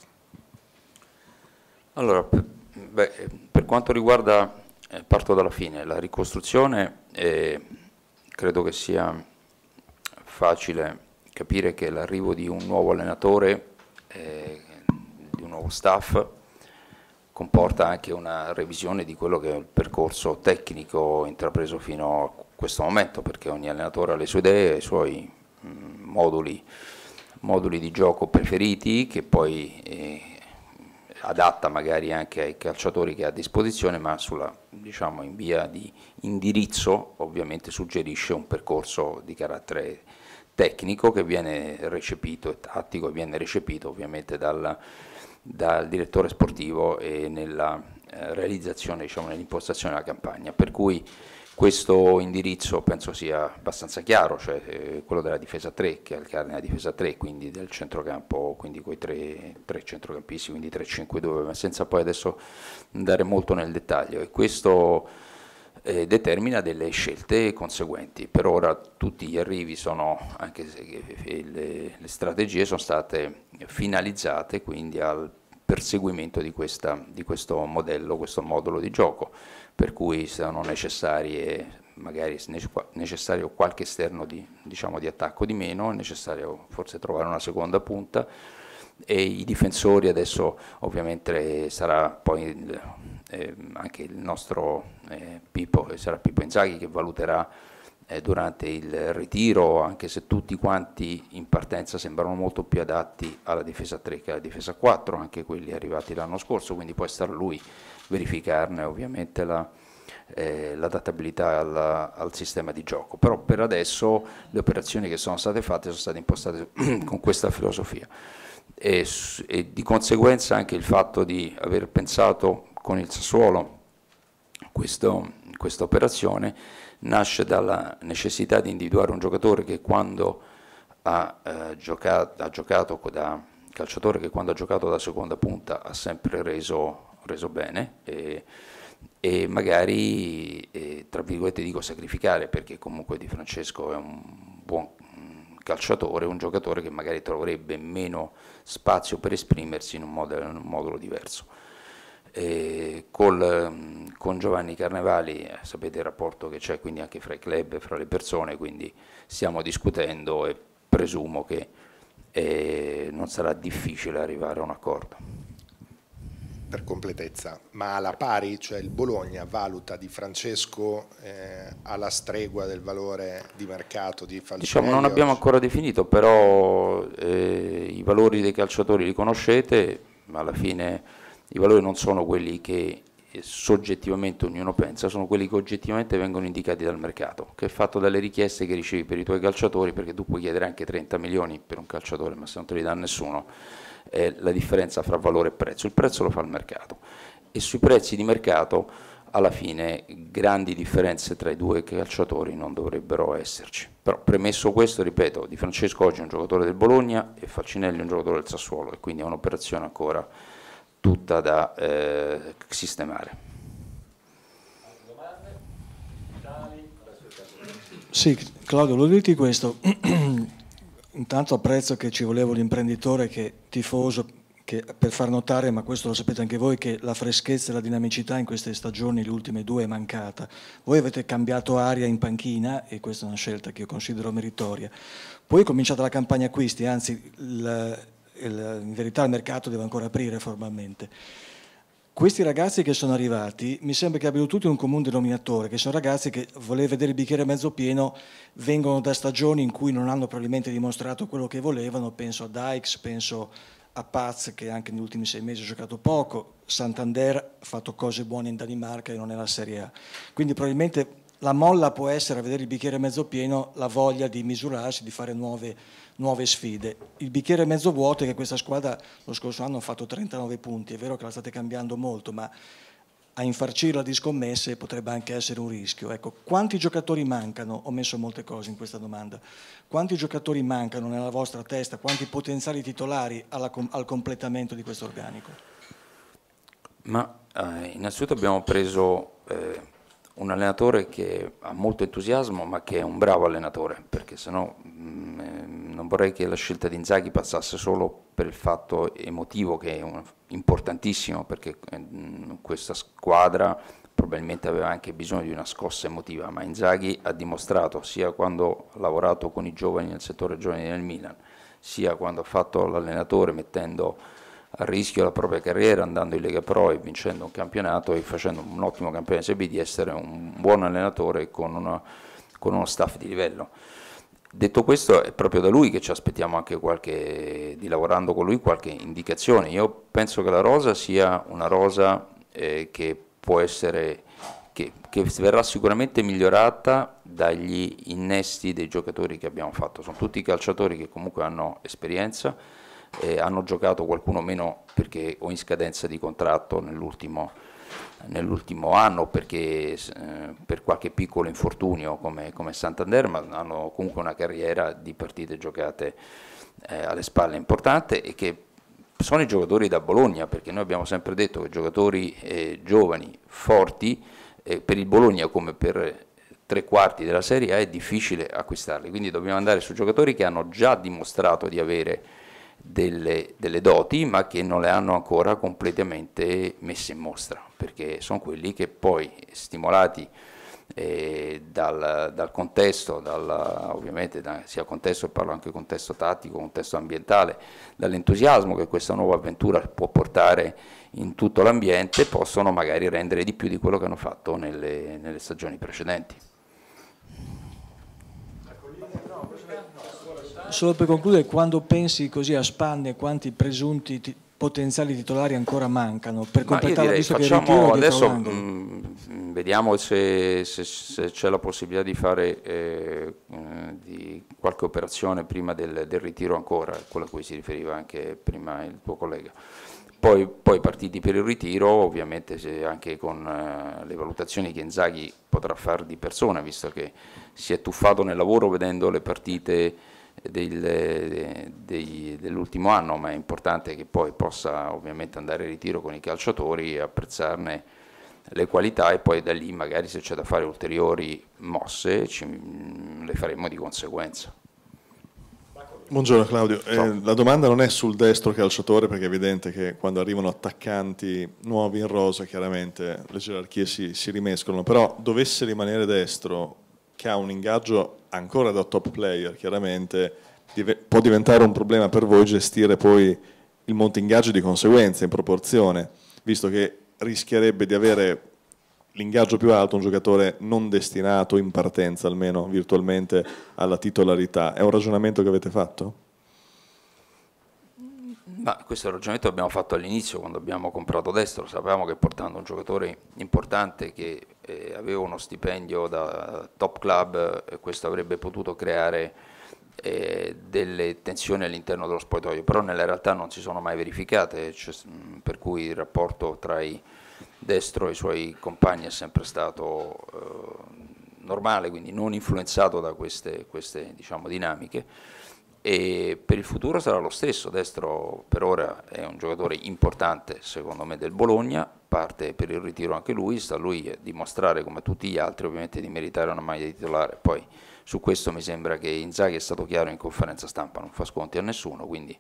Allora, per, beh, per quanto riguarda, eh, parto dalla fine, la ricostruzione eh, credo che sia facile capire che l'arrivo di un nuovo allenatore, eh, di un nuovo staff, comporta anche una revisione di quello che è il percorso tecnico intrapreso fino a questo momento, perché ogni allenatore ha le sue idee, i suoi mm, moduli, moduli di gioco preferiti che poi eh, adatta magari anche ai calciatori che ha a disposizione, ma sulla, diciamo, in via di indirizzo ovviamente suggerisce un percorso di carattere tecnico che viene recepito e tattico, viene recepito ovviamente dal, dal direttore sportivo e nella eh, realizzazione, diciamo, nell'impostazione della campagna. Per cui questo indirizzo penso sia abbastanza chiaro, cioè eh, quello della difesa 3, che è il carne della difesa 3, quindi del centrocampo, quindi quei tre, tre centrocampisti, quindi 3-5-2, ma senza poi adesso andare molto nel dettaglio. E questo eh, determina delle scelte conseguenti. Per ora tutti gli arrivi sono, anche se eh, eh, le, le strategie sono state finalizzate quindi al perseguimento di, questa, di questo modello, questo modulo di gioco per cui sono necessarie magari necessario qualche esterno di, diciamo, di, attacco di meno, è necessario forse trovare una seconda punta e i difensori adesso ovviamente sarà poi eh, anche il nostro eh, Pippo, sarà Pippo Inzaghi che valuterà eh, durante il ritiro, anche se tutti quanti in partenza sembrano molto più adatti alla difesa 3 che alla difesa 4, anche quelli arrivati l'anno scorso, quindi può star lui verificarne ovviamente la, eh, l'adattabilità al, al, sistema di gioco. Però per adesso le operazioni che sono state fatte sono state impostate con questa filosofia e, e, di conseguenza anche il fatto di aver pensato con il Sassuolo questa operazione nasce dalla necessità di individuare un giocatore che quando ha, eh, giocato, ha giocato da calciatore che quando ha giocato da seconda punta ha sempre reso, reso bene e, e magari e, eh, tra virgolette dico sacrificare perché comunque Di Francesco è un buon calciatore, un giocatore che magari troverebbe meno spazio per esprimersi in un modulo, in un modulo diverso col, con Giovanni Carnevali eh, sapete il rapporto che c'è quindi anche fra i club e fra le persone, quindi stiamo discutendo e presumo che eh, non sarà difficile arrivare a un accordo per completezza, ma alla pari, cioè il Bologna valuta di Francesco eh, alla stregua del valore di mercato di Falcinelli? Diciamo, non abbiamo ancora definito, però eh, i valori dei calciatori li conoscete, ma alla fine i valori non sono quelli che eh, soggettivamente ognuno pensa, sono quelli che oggettivamente vengono indicati dal mercato, che è fatto dalle richieste che ricevi per i tuoi calciatori, perché tu puoi chiedere anche 30 milioni per un calciatore, ma se non te li dà nessuno, è la differenza fra valore e prezzo. Il prezzo lo fa il mercato e sui prezzi di mercato alla fine grandi differenze tra i due calciatori non dovrebbero esserci. Però premesso questo, ripeto, Di Francesco oggi è un giocatore del Bologna e Falcinelli è un giocatore del Sassuolo e quindi è un'operazione ancora tutta da eh, sistemare. Sì, Claudio, lo dici questo. Intanto apprezzo che ci voleva un imprenditore che tifoso che per far notare, ma questo lo sapete anche voi, che la freschezza e la dinamicità in queste stagioni, le ultime due, è mancata. Voi avete cambiato aria in panchina e questa è una scelta che io considero meritoria. Poi è cominciata la campagna acquisti, anzi il, in verità il mercato deve ancora aprire formalmente. Questi ragazzi che sono arrivati mi sembra che abbiano tutti un comune denominatore, che sono ragazzi che, voler vedere il bicchiere mezzo pieno, vengono da stagioni in cui non hanno probabilmente dimostrato quello che volevano, penso a Dykes, penso a Paz che anche negli ultimi sei mesi ha giocato poco, Santander ha fatto cose buone in Danimarca e non nella Serie A. Quindi probabilmente la molla può essere a vedere il bicchiere mezzo pieno, la voglia di misurarsi, di fare nuove nuove sfide. Il bicchiere mezzo vuoto è che questa squadra lo scorso anno ha fatto 39 punti, è vero che la state cambiando molto, ma a infarcirla di scommesse potrebbe anche essere un rischio. Ecco, quanti giocatori mancano? Ho messo molte cose in questa domanda. Quanti giocatori mancano nella vostra testa? Quanti potenziali titolari alla, al completamento di questo organico? Ma eh, innanzitutto abbiamo preso eh, un allenatore che ha molto entusiasmo ma che è un bravo allenatore, perché sennò mh, mm, eh, non vorrei che la scelta di Inzaghi passasse solo per il fatto emotivo che è un, importantissimo, perché mh, mm, questa squadra probabilmente aveva anche bisogno di una scossa emotiva, ma Inzaghi ha dimostrato sia quando ha lavorato con i giovani nel settore giovani del Milan, sia quando ha fatto l'allenatore mettendo a rischio la propria carriera andando in Lega Pro e vincendo un campionato e facendo un ottimo campione in B di essere un buon allenatore con, una, con uno staff di livello. Detto questo è proprio da lui che ci aspettiamo anche qualche, di lavorando con lui qualche indicazione. Io penso che la rosa sia una rosa eh, che può essere che, che, verrà sicuramente migliorata dagli innesti dei giocatori che abbiamo fatto. Sono tutti calciatori che comunque hanno esperienza, eh, hanno giocato qualcuno meno perché o in scadenza di contratto nell'ultimo, nell'ultimo anno perché eh, per qualche piccolo infortunio come, come, Santander, ma hanno comunque una carriera di partite giocate eh, alle spalle importante e che sono i giocatori da Bologna, perché noi abbiamo sempre detto che giocatori eh, giovani, forti, eh, per il Bologna come per tre quarti della Serie A è difficile acquistarli, quindi dobbiamo andare su giocatori che hanno già dimostrato di avere delle, delle, doti ma che non le hanno ancora completamente messe in mostra, perché sono quelli che poi stimolati eh, dal, dal, contesto, dal, ovviamente da, sia contesto, parlo anche contesto tattico, contesto ambientale, dall'entusiasmo che questa nuova avventura può portare in tutto l'ambiente, possono magari rendere di più di quello che hanno fatto nelle, nelle stagioni precedenti. Solo per concludere, quando pensi così a spanne quanti presunti potenziali titolari ancora mancano per completare Ma direi, facciamo adesso mh, mm, mm, vediamo se, c'è la possibilità di fare eh, mm, di qualche operazione prima del, del, ritiro ancora quello a cui si riferiva anche prima il tuo collega poi, poi partiti per il ritiro ovviamente anche con eh, le valutazioni che Inzaghi potrà fare di persona visto che si è tuffato nel lavoro vedendo le partite del, dell'ultimo anno, ma è importante che poi possa ovviamente andare in ritiro con i calciatori apprezzarne le qualità e poi da lì magari se c'è da fare ulteriori mosse ci, mm, le faremo di conseguenza. Buongiorno Claudio, eh, la domanda non è sul destro calciatore perché è evidente che quando arrivano attaccanti nuovi in rosa chiaramente le gerarchie si, si rimescolano, però dovesse rimanere destro che ha un ingaggio ancora da top player, chiaramente può diventare un problema per voi gestire poi il monte ingaggio di conseguenza in proporzione, visto che rischierebbe di avere l'ingaggio più alto un giocatore non destinato in partenza almeno virtualmente alla titolarità. È un ragionamento che avete fatto? Ma questo è il ragionamento abbiamo fatto all'inizio quando abbiamo comprato destro, sapevamo che portando un giocatore importante che eh, aveva uno stipendio da top club, eh, questo avrebbe potuto creare eh, delle tensioni all'interno dello spogliatoio, però nella realtà non si sono mai verificate, cioè, mh, per cui il rapporto tra i destro e i suoi compagni è sempre stato eh, normale, quindi non influenzato da queste, queste diciamo, dinamiche e per il futuro sarà lo stesso, Destro per ora è un giocatore importante secondo me del Bologna, parte per il ritiro anche lui, sta a lui dimostrare come tutti gli altri ovviamente di meritare una maglia di titolare, poi su questo mi sembra che Inzaghi è stato chiaro in conferenza stampa, non fa sconti a nessuno, quindi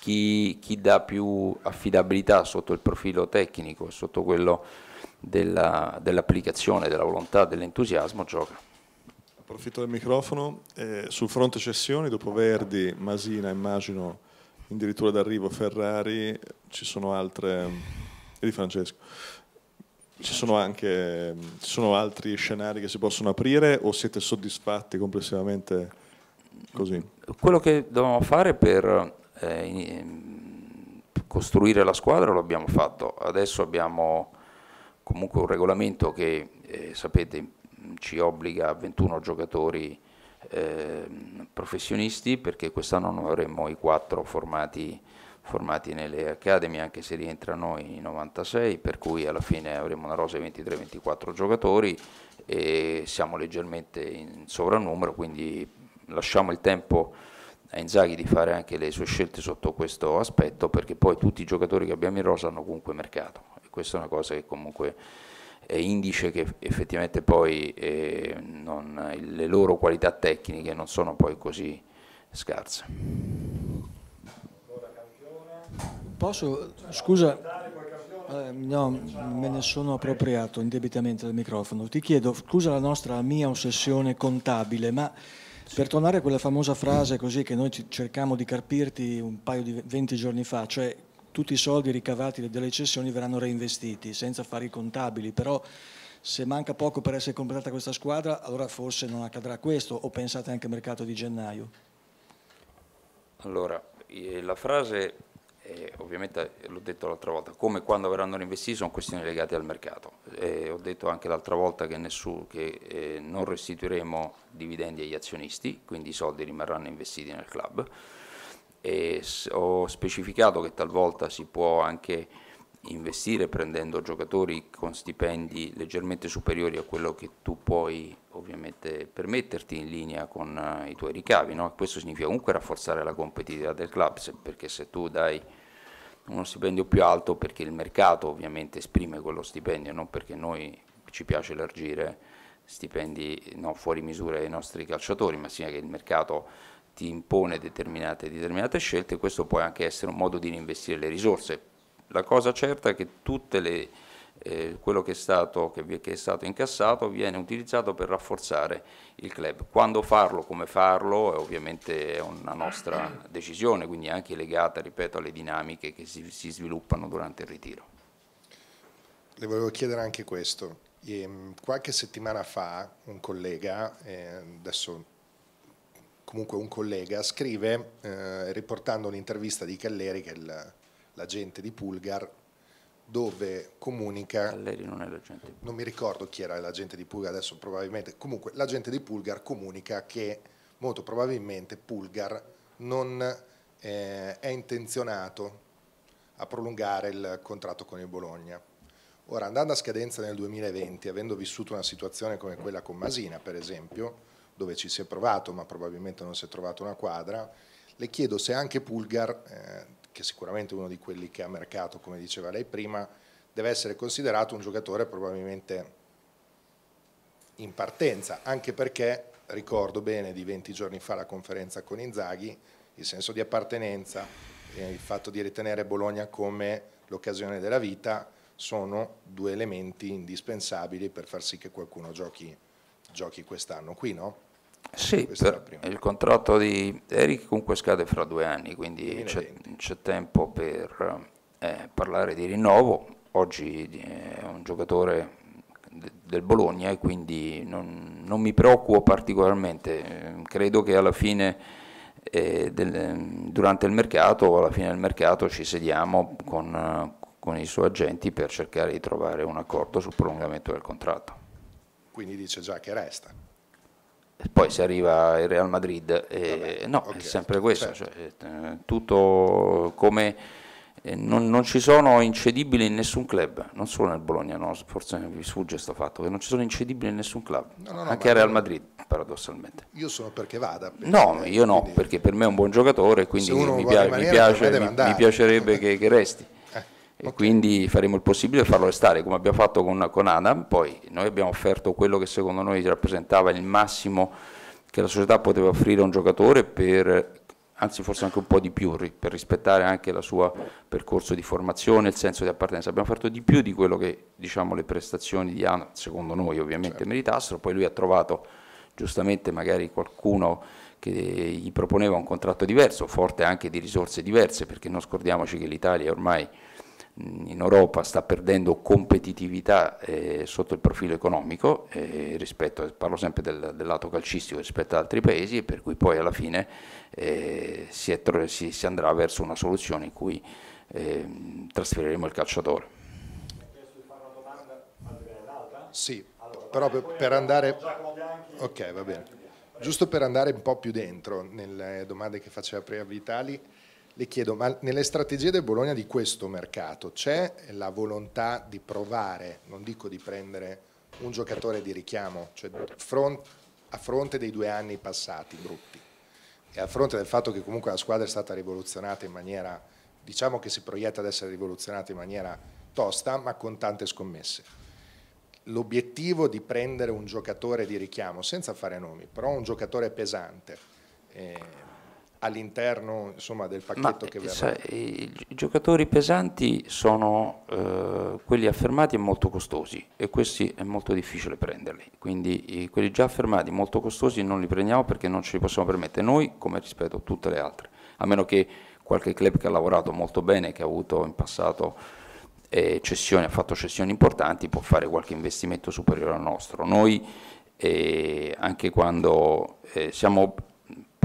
chi, chi dà più affidabilità sotto il profilo tecnico sotto quello dell'applicazione, dell della volontà, dell'entusiasmo gioca approfitto del microfono. Eh, sul fronte cessioni, dopo Verdi, Masina, immagino, addirittura d'arrivo Ferrari, ci sono altre... e eh, di Francesco. Ci sono anche ci sono altri scenari che si possono aprire o siete soddisfatti complessivamente così? Quello che dovevamo fare per eh, costruire la squadra lo abbiamo fatto. Adesso abbiamo comunque un regolamento che eh, sapete ci obbliga a 21 giocatori eh, professionisti perché quest'anno non avremmo i quattro formati, formati, nelle academy anche se rientrano i 96 per cui alla fine avremo una rosa di 23-24 giocatori e siamo leggermente in sovrannumero quindi lasciamo il tempo a Inzaghi di fare anche le sue scelte sotto questo aspetto perché poi tutti i giocatori che abbiamo in rosa hanno comunque mercato e questa è una cosa che comunque eh, indice che effettivamente poi eh, non, le loro qualità tecniche non sono poi così scarse. Posso, scusa, eh, no, me ne sono appropriato indebitamente del microfono. Ti chiedo, scusa la nostra mia ossessione contabile, ma per tornare a quella famosa frase così che noi cerchiamo di carpirti un paio di 20 giorni fa, cioè tutti i soldi ricavati dalle cessioni verranno reinvestiti senza fare i contabili, però se manca poco per essere completata questa squadra allora forse non accadrà questo o pensate anche al mercato di gennaio? Allora, la frase eh, ovviamente l'ho detto l'altra volta, come quando verranno reinvestiti sono questioni legate al mercato. Eh, ho detto anche l'altra volta che, nessun, che eh, non restituiremo dividendi agli azionisti, quindi i soldi rimarranno investiti nel club e ho specificato che talvolta si può anche investire prendendo giocatori con stipendi leggermente superiori a quello che tu puoi ovviamente permetterti in linea con eh, i tuoi ricavi, no? questo significa comunque rafforzare la competitività del club, perché se tu dai uno stipendio più alto perché il mercato ovviamente esprime quello stipendio, non perché noi ci piace elargire stipendi no, fuori misura ai nostri calciatori, ma sia che il mercato ti impone determinate, determinate scelte, questo può anche essere un modo di investire le risorse. La cosa certa è che tutto eh, quello che è, stato, che, che è, stato, incassato viene utilizzato per rafforzare il club. Quando farlo, come farlo, è ovviamente è una nostra decisione, quindi anche legata, ripeto, alle dinamiche che si, si sviluppano durante il ritiro. Le volevo chiedere anche questo. Ehm, qualche settimana fa un collega, eh, adesso comunque un collega, scrive, eh, riportando un'intervista di Calleri, che è l'agente di Pulgar, dove comunica... Calleri non è l'agente. Non mi ricordo chi era l'agente di Pulgar, adesso probabilmente... Comunque l'agente di Pulgar comunica che molto probabilmente Pulgar non eh, è intenzionato a prolungare il contratto con il Bologna. Ora, andando a scadenza nel 2020, avendo vissuto una situazione come quella con Masina, per esempio, dove ci si è provato ma probabilmente non si è trovata una quadra, le chiedo se anche Pulgar, eh, che è sicuramente uno di quelli che ha mercato, come diceva lei prima, deve essere considerato un giocatore probabilmente in partenza, anche perché ricordo bene di 20 giorni fa la conferenza con Inzaghi, il senso di appartenenza e eh, il fatto di ritenere Bologna come l'occasione della vita sono due elementi indispensabili per far sì che qualcuno giochi, giochi quest'anno qui, no? Sì, il contratto di Eric comunque scade fra due anni, quindi c'è, c'è, tempo per eh, parlare di rinnovo. Oggi eh, è un giocatore del Bologna e quindi non, non, mi preoccupo particolarmente. Mm, credo che alla fine, eh, del, durante il mercato, alla fine del mercato ci sediamo con, con i suoi agenti per cercare di trovare un accordo sul prolungamento del contratto. Quindi dice già che resta poi si arriva il Real Madrid, e, Vabbè, no, okay, è sempre questo, certo. cioè, eh, tutto come eh, non, non, ci sono incedibili in nessun club, non solo nel Bologna, no, forse vi sfugge questo fatto, che non ci sono incedibili in nessun club, no, no, anche al Real Madrid paradossalmente. Io sono perché vada. Perché no, io no, quindi... perché per me è un buon giocatore, quindi mi, piace, mi, piace, mi, mi piacerebbe che, che resti e okay. quindi faremo il possibile per farlo restare come abbiamo fatto con, con Adam, poi noi abbiamo offerto quello che secondo noi rappresentava il massimo che la società poteva offrire a un giocatore per anzi forse anche un po' di più per rispettare anche il suo percorso di formazione, il senso di appartenenza. Abbiamo fatto di più di quello che diciamo, le prestazioni di Adam secondo noi ovviamente certo. meritassero, poi lui ha trovato giustamente magari qualcuno che gli proponeva un contratto diverso, forte anche di risorse diverse, perché non scordiamoci che l'Italia ormai in Europa sta perdendo competitività eh, sotto il profilo economico, eh, rispetto, parlo sempre del, del, lato calcistico rispetto ad altri paesi, per cui poi alla fine eh, si, si, si, andrà verso una soluzione in cui ehm, trasferiremo il calciatore. Sì, però per, per andare... Ok, va bene. Giusto per andare un po' più dentro nelle domande che faceva prima Vitali, le chiedo, ma nelle strategie del Bologna di questo mercato c'è la volontà di provare, non dico di prendere un giocatore di richiamo, cioè front, a fronte dei due anni passati brutti e a fronte del fatto che comunque la squadra è stata rivoluzionata in maniera, diciamo che si proietta ad essere rivoluzionata in maniera tosta, ma con tante scommesse. L'obiettivo di prendere un giocatore di richiamo, senza fare nomi, però un giocatore pesante, eh, all'interno insomma, del pacchetto Ma, che eh, verrà? Sa, i, I giocatori pesanti sono eh, quelli affermati e molto costosi e questi è molto difficile prenderli, quindi i, quelli già affermati molto costosi non li prendiamo perché non ce li possiamo permettere noi come rispetto a tutte le altre, a meno che qualche club che ha lavorato molto bene, che ha avuto in passato eh, cessioni, ha fatto cessioni importanti, può fare qualche investimento superiore al nostro. Noi eh, anche quando eh, siamo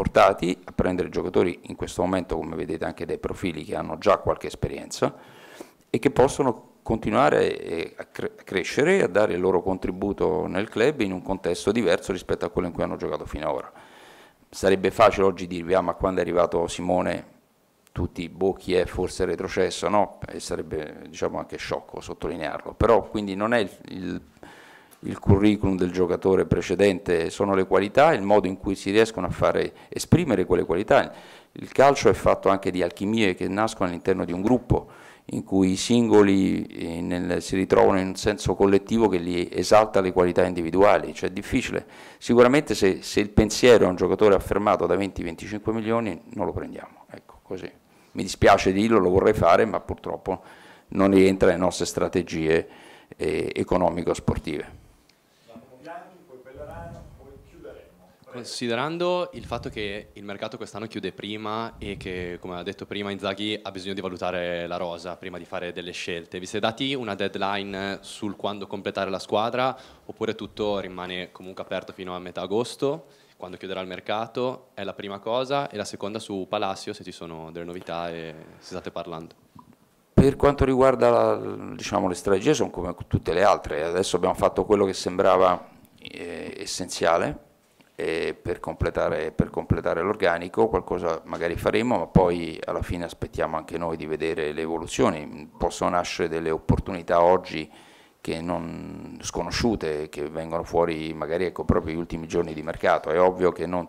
portati a prendere giocatori in questo momento, come vedete anche dai profili che hanno già qualche esperienza e che possono continuare a cre crescere e a dare il loro contributo nel club in un contesto diverso rispetto a quello in cui hanno giocato finora. Sarebbe facile oggi dirvi, ah ma quando è arrivato Simone tutti boh chi eh, è forse retrocesso, no? E sarebbe diciamo anche sciocco sottolinearlo, però quindi non è il, il il curriculum del giocatore precedente, sono le qualità, il modo in cui si riescono a fare esprimere quelle qualità. Il calcio è fatto anche di alchimie che nascono all'interno di un gruppo in cui i singoli eh, nel, si ritrovano in un senso collettivo che li esalta le qualità individuali, cioè è difficile. Sicuramente se, se il pensiero è un giocatore affermato da 20-25 milioni non lo prendiamo, ecco così. Mi dispiace dirlo, lo vorrei fare, ma purtroppo non rientra nelle nostre strategie eh, economico-sportive. Considerando il fatto che il mercato quest'anno chiude prima e che, come ha detto prima Inzaghi, ha bisogno di valutare la rosa prima di fare delle scelte, vi siete dati una deadline sul quando completare la squadra oppure tutto rimane comunque aperto fino a metà agosto, quando chiuderà il mercato? È la prima cosa e la seconda su Palacio, se ci sono delle novità e se state parlando. Per quanto riguarda diciamo, le strategie sono come tutte le altre, adesso abbiamo fatto quello che sembrava eh, essenziale per completare, completare l'organico, qualcosa magari faremo, ma poi alla fine aspettiamo anche noi di vedere le evoluzioni, possono nascere delle opportunità oggi che non sconosciute, che vengono fuori magari ecco, proprio gli ultimi giorni di mercato. È ovvio che non,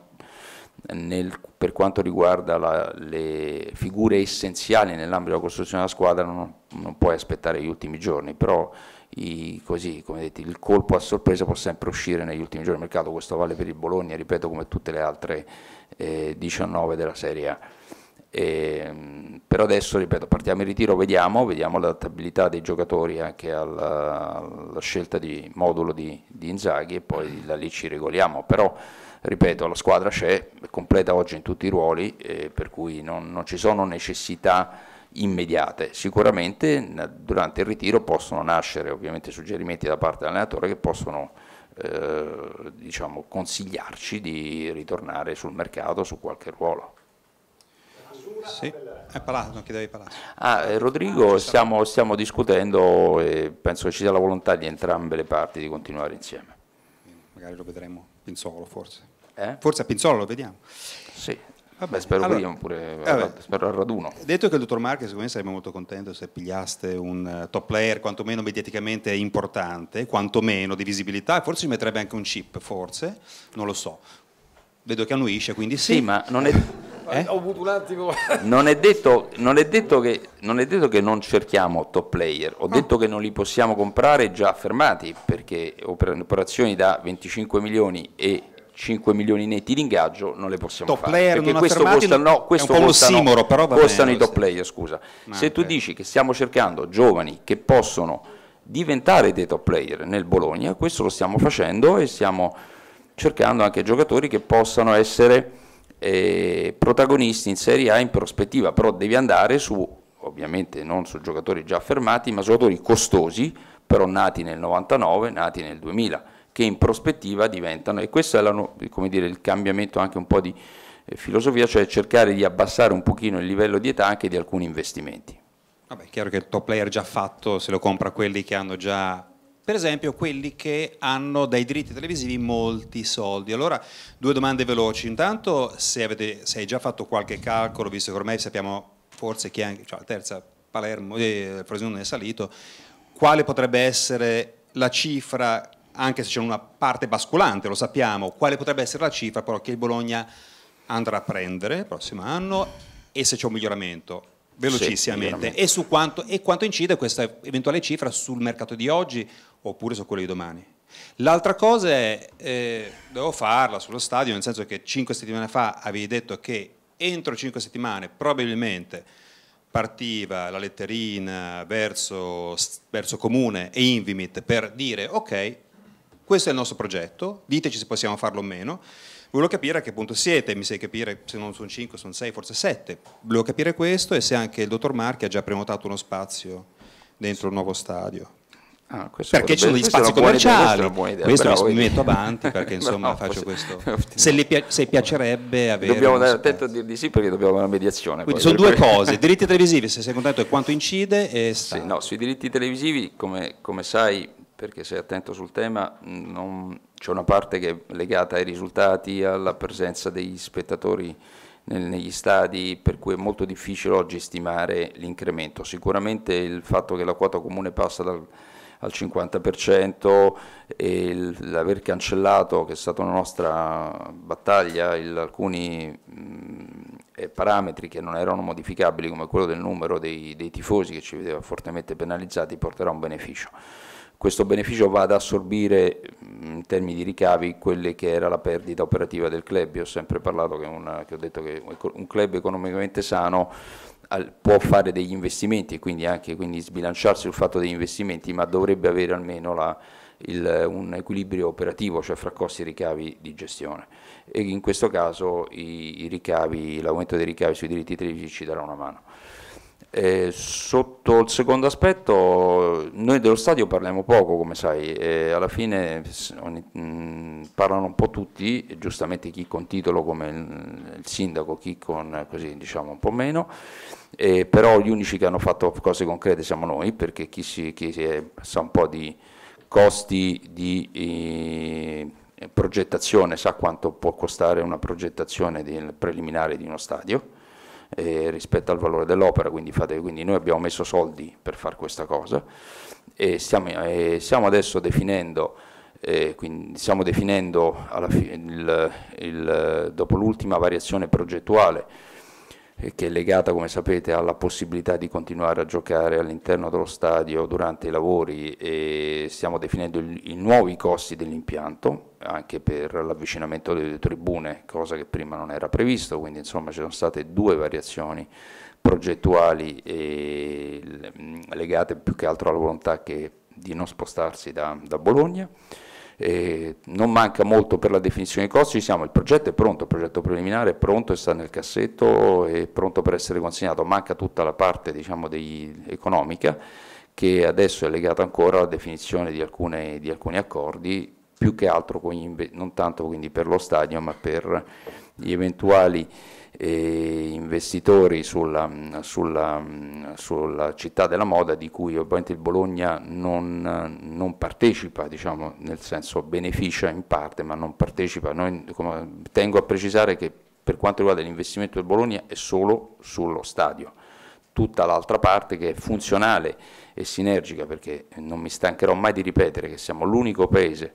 nel, per quanto riguarda la, le figure essenziali nell'ambito della costruzione della squadra non, non puoi aspettare gli ultimi giorni, però i, così, detto, il colpo a sorpresa può sempre uscire negli ultimi giorni del mercato, questo vale per il Bologna, ripeto, come tutte le altre eh, 19 della Serie A. E, ehm, per adesso, ripeto, partiamo in ritiro, vediamo, vediamo l'adattabilità dei giocatori anche alla, alla scelta di modulo di, di, Inzaghi e poi da lì ci regoliamo, però ripeto, la squadra c'è, è completa oggi in tutti i ruoli, eh, per cui non, non ci sono necessità immediate. Sicuramente durante il ritiro possono nascere ovviamente suggerimenti da parte dell'allenatore che possono eh, diciamo, consigliarci di ritornare sul mercato su qualche ruolo. Sì, è eh, Palazzo, non chiedevi Palazzo. Ah, eh, Rodrigo, ah, stiamo, stiamo discutendo e penso che ci sia la volontà di entrambe le parti di continuare insieme. Magari lo vedremo Pinzolo forse. Eh? Forse a Pinzolo lo vediamo. Sì, Vabbè, spero allora, prima, pure eh, vabbè, spero al raduno. Detto che il dottor Marquez, secondo me sarebbe molto contento se pigliaste un eh, top player quantomeno mediaticamente importante, quantomeno di visibilità, forse ci metterebbe anche un chip, forse, non lo so. Vedo che annuisce, quindi sì. Sì, ma non è... Eh? Ho avuto un attimo. Non è, detto, non, è che, non è, detto, che, non cerchiamo top player, ho detto che non li possiamo comprare già affermati perché operazioni da 25 milioni e 5 milioni netti di ingaggio non le possiamo top fare. Perché questo costa, no, questo costano, simoro, costano i top player, scusa. Ma ah, Se okay. tu dici che stiamo cercando giovani che possono diventare dei top player nel Bologna, questo lo stiamo facendo e stiamo cercando anche giocatori che possano essere eh, protagonisti in Serie A in prospettiva, però devi andare su, ovviamente non su giocatori già affermati ma su giocatori costosi, però nati nel 99, nati nel 2000 che in prospettiva diventano, e questo è la, dire, il cambiamento anche un po' di eh, filosofia, cioè cercare di abbassare un pochino il livello di età anche di alcuni investimenti. Vabbè, è chiaro che il top player già fatto se lo compra quelli che hanno già per esempio quelli che hanno dai diritti televisivi molti soldi. Allora, due domande veloci. Intanto, se, avete, se hai già fatto qualche calcolo, visto che ormai sappiamo forse che anche cioè, la terza Palermo, eh, Frosinone è salito, quale potrebbe essere la cifra anche se c'è una parte basculante, lo sappiamo, quale potrebbe essere la cifra però che il Bologna andrà a prendere il prossimo anno e se c'è un miglioramento velocissimamente sì, e, su quanto, e quanto incide questa eventuale cifra sul mercato di oggi oppure su quello di domani. L'altra cosa è, eh, devo farla sullo stadio, nel senso che cinque settimane fa avevi detto che entro cinque settimane probabilmente partiva la letterina verso, verso Comune e Invimit per dire ok, questo è il nostro progetto, diteci se possiamo farlo o meno. Volevo capire a che punto siete, mi sai capire se non sono 5, sono 6, forse 7. Volevo capire questo e se anche il dottor Marchi ha già prenotato uno spazio dentro il nuovo stadio. Ah, perché ci sono degli spazi commerciali, idea, questo bravo, mi metto avanti perché insomma no, faccio questo. Se, le pi- se piacerebbe avere... Dobbiamo dare attento a dir di sì perché dobbiamo avere una mediazione. Quindi poi, sono due cui... cose, diritti televisivi se sei contento e quanto incide e... Sì, no, sui diritti televisivi come, come sai perché sei attento sul tema, c'è una parte che è legata ai risultati, alla presenza degli spettatori nel, negli stadi, per cui è molto difficile oggi stimare l'incremento. Sicuramente il fatto che la quota comune passa dal al 50% e l'aver cancellato, che è stata una nostra battaglia, il, alcuni mh, mm, eh, parametri che non erano modificabili come quello del numero dei, dei tifosi che ci vedeva fortemente penalizzati porterà un beneficio questo beneficio va ad assorbire mm, in termini di ricavi quelle che era la perdita operativa del club. Io ho sempre parlato che, una, che ho detto che un club economicamente sano può fare degli investimenti e quindi anche quindi sbilanciarsi sul fatto degli investimenti, ma dovrebbe avere almeno la, il, un equilibrio operativo, cioè fra costi e ricavi di gestione. E in questo caso l'aumento dei ricavi sui diritti televisivi ci darà una mano. Eh, sotto il secondo aspetto, noi dello stadio parliamo poco, come sai, eh, alla fine ogni, mh, mm, parlano un po' tutti, giustamente chi con titolo come il, il sindaco, chi con così diciamo un po' meno, eh, però gli unici che hanno fatto cose concrete siamo noi, perché chi, si, chi si è, sa un po' di costi di... Eh, progettazione, sa quanto può costare una progettazione del preliminare di uno stadio, eh, rispetto al valore dell'opera, quindi, quindi noi abbiamo messo soldi per fare questa cosa e stiamo, eh, stiamo adesso definendo, eh, stiamo definendo il, il, dopo l'ultima variazione progettuale che è legata, come sapete, alla possibilità di continuare a giocare all'interno dello stadio durante i lavori e stiamo definendo i nuovi costi dell'impianto, anche per l'avvicinamento delle tribune, cosa che prima non era previsto, quindi insomma ci sono state due variazioni progettuali legate più che altro alla volontà che, di non spostarsi da, da Bologna eh, non manca molto per la definizione dei costi, siamo, il progetto è pronto, il progetto preliminare è pronto, e sta nel cassetto, è pronto per essere consegnato, manca tutta la parte diciamo, dei, economica che adesso è legata ancora alla definizione di, alcune, di alcuni accordi, più che altro con gli, non tanto quindi per lo stadio ma per gli eventuali investitori sulla, sulla, sulla, città della moda di cui ovviamente il Bologna non, non partecipa, diciamo, nel senso beneficia in parte ma non partecipa. Noi, come, tengo a precisare che per quanto riguarda l'investimento del Bologna è solo sullo stadio tutta l'altra parte che è funzionale e sinergica, perché non mi stancherò mai di ripetere che siamo l'unico paese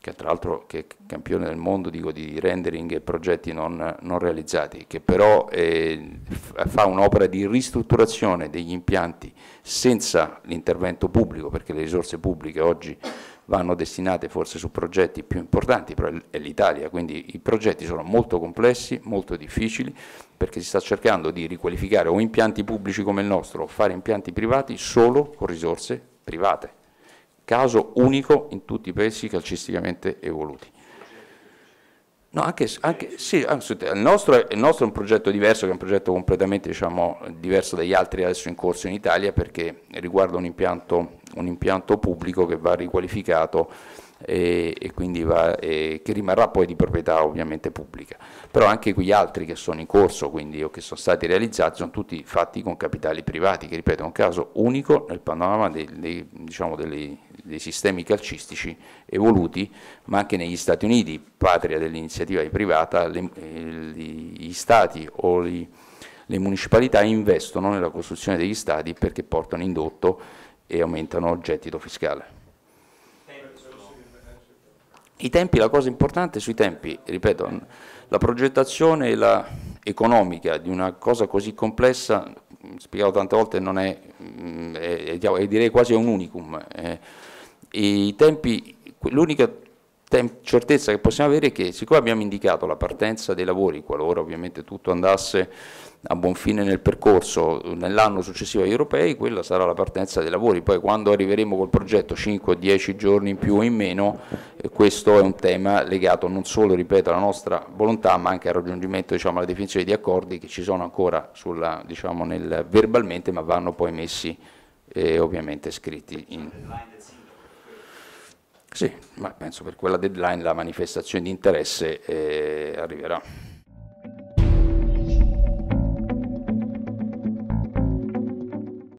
che tra l'altro è campione del mondo dico, di rendering e progetti non, non realizzati, che però eh, fa un'opera di ristrutturazione degli impianti senza l'intervento pubblico, perché le risorse pubbliche oggi vanno destinate forse su progetti più importanti, però è l'Italia, quindi i progetti sono molto complessi, molto difficili, perché si sta cercando di riqualificare o impianti pubblici come il nostro o fare impianti privati solo con risorse private caso unico in tutti i paesi calcisticamente evoluti. No, anche, anche, sì, il, nostro è, il, nostro, è un progetto diverso, che è un progetto completamente diciamo, diverso dagli altri adesso in corso in Italia perché riguarda un impianto, un impianto pubblico che va riqualificato e, e quindi va, e che rimarrà poi di proprietà ovviamente pubblica. Però anche quegli altri che sono in corso quindi, o che sono stati realizzati sono tutti fatti con capitali privati, che ripeto è un caso unico nel panorama dei, dei, diciamo, dei, dei sistemi calcistici evoluti, ma anche negli Stati Uniti, patria dell'iniziativa privata, le, eh, gli stati o gli, le municipalità investono nella costruzione degli stati perché portano indotto e aumentano il gettito fiscale. I tempi, la cosa importante sui tempi, ripeto, la progettazione la economica di una cosa così complessa, spiegato tante volte, non è, mm, è, diciamo, è direi quasi un unicum. Eh, I tempi, l'unica certezza che possiamo avere è che siccome abbiamo indicato la partenza dei lavori, qualora ovviamente tutto andasse a buon fine nel percorso nell'anno successivo agli europei, quella sarà la partenza dei lavori, poi quando arriveremo col progetto 5 10 giorni in più o in meno, eh, questo è un tema legato non solo, ripeto, alla nostra volontà, ma anche al raggiungimento, diciamo, alla definizione di accordi che ci sono ancora sulla, diciamo, nel, verbalmente, ma vanno poi messi eh, ovviamente scritti in... Sì, ma penso per quella deadline la manifestazione di interesse eh, arriverà.